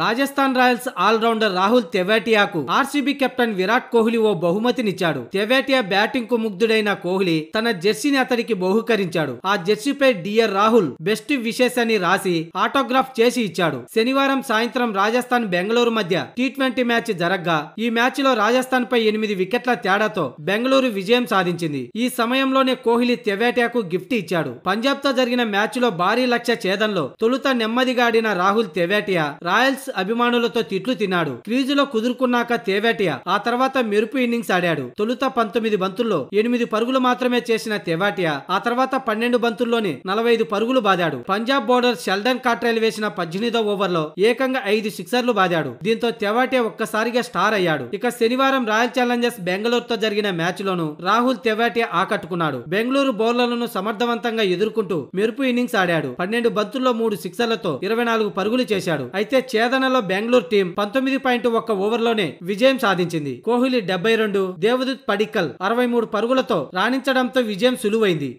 Rajasthan royals allrounder Rahul తెవేటియాకు RCB captain Virat Kohli ఓ బహుమతినిచ్చాడు తెవేటియా బ్యాటింగ్ కు ముగ్ధుడైన కోహ్లీ తన జెర్సీని అతడికి బహుకరించాడు ఆ జెర్సీపై డియర్ రాహుల్ బెస్ట్ విషెస్ అని రాసి ఆటోగ్రాఫ్ చేసి ఇచ్చాడు శనివారం సాయంత్రం రాజస్థాన్ బెంగళూరు మధ్య టీ ట్వంటీ మ్యాచ్ జరగ్గా ఈ మ్యాచ్ లో రాజస్థాన్ పై ఎనిమిది వికెట్ల తేడాతో బెంగళూరు విజయం సాధించింది ఈ సమయంలోనే కోహ్లీ తెవేటియాకు గిఫ్ట్ ఇచ్చాడు పంజాబ్ తో జరిగిన మ్యాచ్ లో భారీ లక్ష్య ఛేదంలో తొలుత నెమ్మదిగా ఆడిన రాహుల్ తెవేటియా రాయల్స్ డాన్స్ అభిమానులతో తిట్లు తిన్నాడు క్రీజులో కుదురుకున్నాక తేవాటియా ఆ తర్వాత మెరుపు ఇన్నింగ్స్ ఆడాడు తొలుత పంతొమ్మిది బంతుల్లో ఎనిమిది పరుగులు మాత్రమే చేసిన తెవాటియా ఆ తర్వాత పన్నెండు బంతుల్లోనే నలభై ఐదు పరుగులు బాదాడు పంజాబ్ బోర్డర్ షెల్డన్ కాట్రైల్ వేసిన పద్దెనిమిదో ఓవర్లో ఏకంగా ఐదు సిక్సర్లు బాదాడు దీంతో తెవాటియా ఒక్కసారిగా స్టార్ అయ్యాడు ఇక శనివారం రాయల్ ఛాలెంజర్స్ బెంగళూరుతో జరిగిన మ్యాచ్ లోను రాహుల్ తెవాటియా ఆకట్టుకున్నాడు బెంగళూరు బౌలర్లను సమర్థవంతంగా ఎదుర్కొంటూ మెరుపు ఇన్నింగ్స్ ఆడాడు పన్నెండు బంతుల్లో మూడు సిక్సర్లతో ఇరవై నాలుగు పరుగులు చేశాడు అయితే చేద వేదనలో బెంగళూరు టీం పంతొమ్మిది పాయింట్ ఒక్క ఓవర్లోనే విజయం సాధించింది కోహ్లీ డెబ్బై రెండు దేవదూత్ పడిక్కల్ అరవై మూడు పరుగులతో రాణించడంతో విజయం సులువైంది